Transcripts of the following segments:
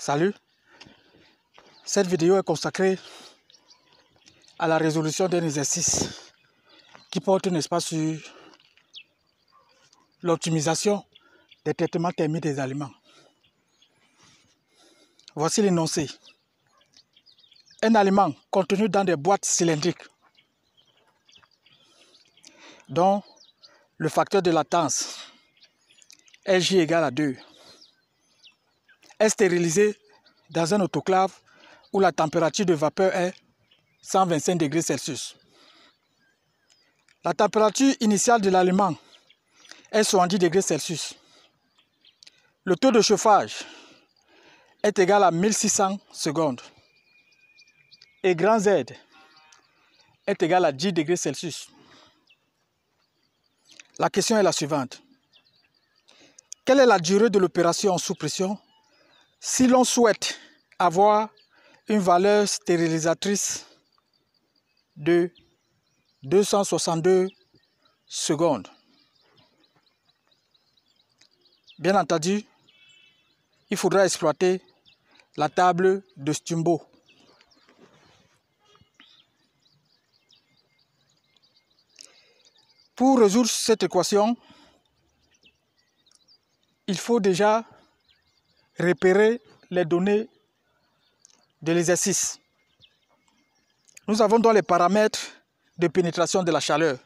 Salut Cette vidéo est consacrée à la résolution d'un exercice qui porte, n'est-ce sur l'optimisation des traitements thermiques des aliments. Voici l'énoncé. Un aliment contenu dans des boîtes cylindriques dont le facteur de latence est égal égale à 2 est stérilisé dans un autoclave où la température de vapeur est 125 degrés Celsius. La température initiale de l'aliment est 70 degrés Celsius. Le taux de chauffage est égal à 1600 secondes. Et grand Z est égal à 10 degrés Celsius. La question est la suivante. Quelle est la durée de l'opération sous pression si l'on souhaite avoir une valeur stérilisatrice de 262 secondes, bien entendu, il faudra exploiter la table de Stumbo. Pour résoudre cette équation, il faut déjà repérer les données de l'exercice. Nous avons donc les paramètres de pénétration de la chaleur.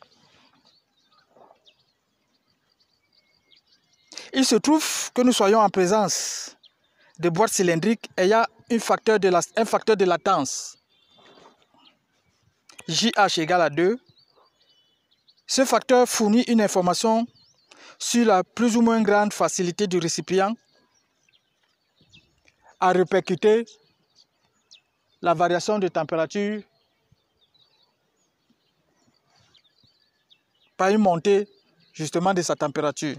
Il se trouve que nous soyons en présence de boîtes cylindriques ayant un facteur de, un facteur de latence. JH égale à 2. Ce facteur fournit une information sur la plus ou moins grande facilité du récipient à répercuter la variation de température par une montée justement de sa température.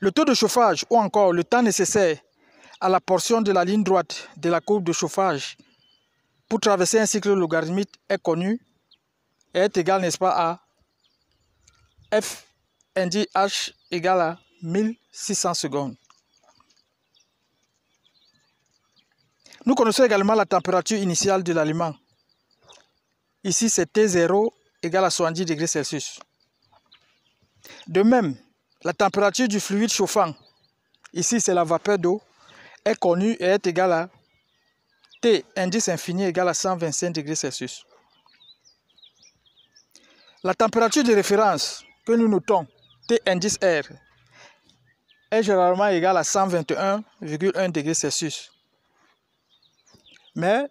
Le taux de chauffage ou encore le temps nécessaire à la portion de la ligne droite de la courbe de chauffage pour traverser un cycle logarithmique est connu et est égal, n'est-ce pas, à F indique H égale à 1600 secondes. Nous connaissons également la température initiale de l'aliment. Ici, c'est T0 égale à 70 degrés Celsius. De même, la température du fluide chauffant, ici c'est la vapeur d'eau, est connue et est égale à T, indice infini, égale à 125 degrés Celsius. La température de référence que nous notons, T indice R, est généralement égale à 121,1 degrés Celsius. Mais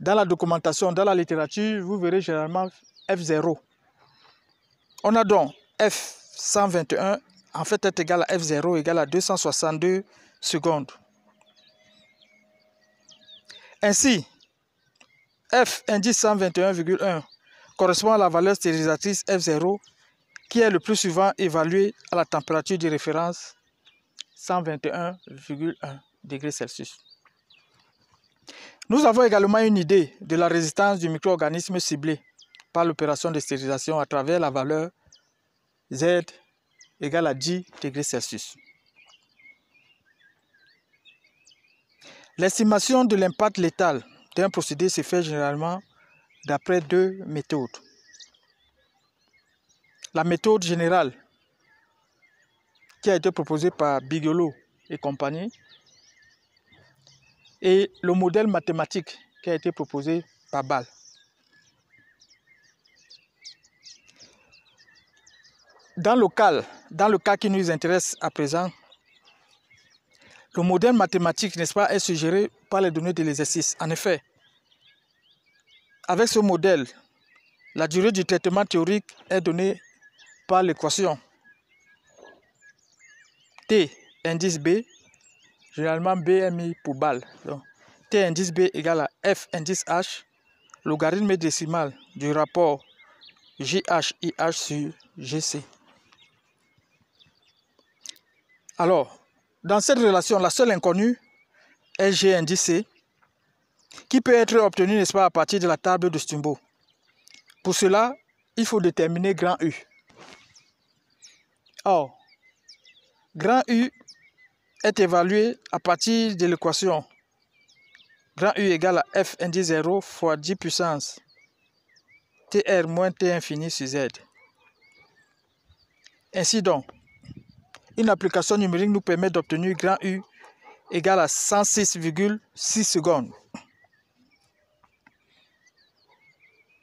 dans la documentation, dans la littérature, vous verrez généralement F0. On a donc F121, en fait, est égal à F0 égale à 262 secondes. Ainsi, F indice 121,1 correspond à la valeur stérilisatrice F0 qui est le plus souvent évaluée à la température de référence 121,1 degrés Celsius. Nous avons également une idée de la résistance du micro-organisme ciblé par l'opération de stérilisation à travers la valeur Z égale à 10 degrés Celsius. L'estimation de l'impact létal d'un procédé se fait généralement d'après deux méthodes. La méthode générale qui a été proposée par Bigelow et compagnie et le modèle mathématique qui a été proposé par Bâle. Dans le, cas, dans le cas qui nous intéresse à présent, le modèle mathématique, n'est-ce pas, est suggéré par les données de l'exercice. En effet, avec ce modèle, la durée du traitement théorique est donnée par l'équation T, indice B, généralement BMI pour balle. T indice B égale à F indice H, logarithme décimal du rapport JHIH sur GC. Alors, dans cette relation, la seule inconnue est G indice C, qui peut être obtenue, n'est-ce pas, à partir de la table de Stumbo. Pour cela, il faut déterminer grand U. Or, grand U est évalué à partir de l'équation grand U égale à F indice 0 fois 10 puissance TR moins T infini sur Z. Ainsi donc, une application numérique nous permet d'obtenir grand U égale à 106,6 secondes.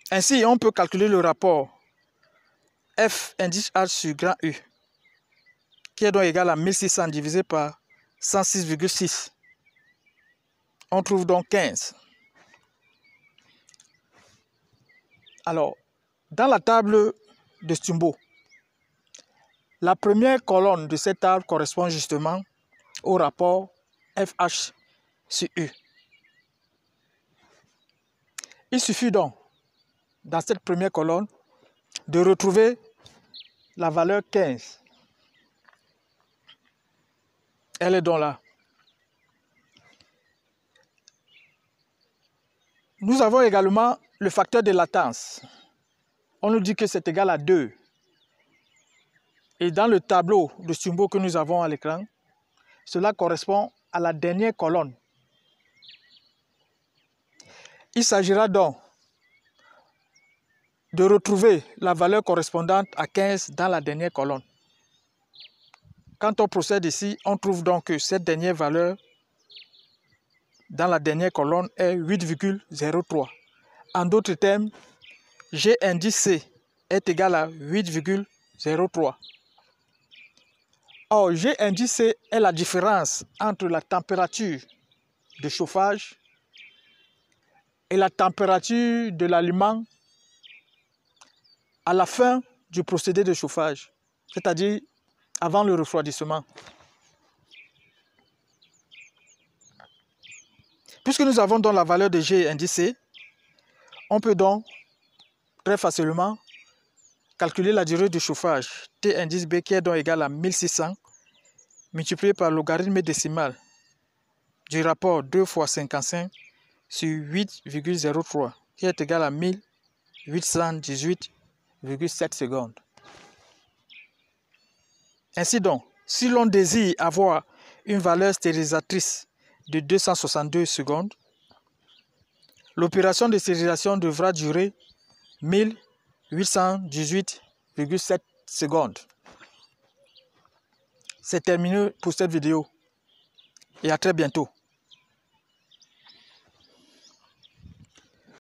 Ainsi, on peut calculer le rapport F indice H sur grand U, qui est donc égal à 1600 divisé par 106,6. On trouve donc 15. Alors, dans la table de Stumbo, la première colonne de cette table correspond justement au rapport FH Il suffit donc, dans cette première colonne, de retrouver la valeur 15 elle est donc là. Nous avons également le facteur de latence. On nous dit que c'est égal à 2. Et dans le tableau de sumbo que nous avons à l'écran, cela correspond à la dernière colonne. Il s'agira donc de retrouver la valeur correspondante à 15 dans la dernière colonne. Quand on procède ici, on trouve donc que cette dernière valeur dans la dernière colonne est 8,03. En d'autres termes, G indice C est égal à 8,03. Or, G indice C est la différence entre la température de chauffage et la température de l'aliment à la fin du procédé de chauffage, c'est-à-dire avant le refroidissement. Puisque nous avons donc la valeur de G C, on peut donc très facilement calculer la durée du chauffage T indice B qui est donc égal à 1600 multiplié par le logarithme décimal du rapport 2 fois 55 sur 8,03 qui est égal à 1818,7 secondes. Ainsi donc, si l'on désire avoir une valeur stérilisatrice de 262 secondes, l'opération de stérilisation devra durer 1818,7 secondes. C'est terminé pour cette vidéo et à très bientôt.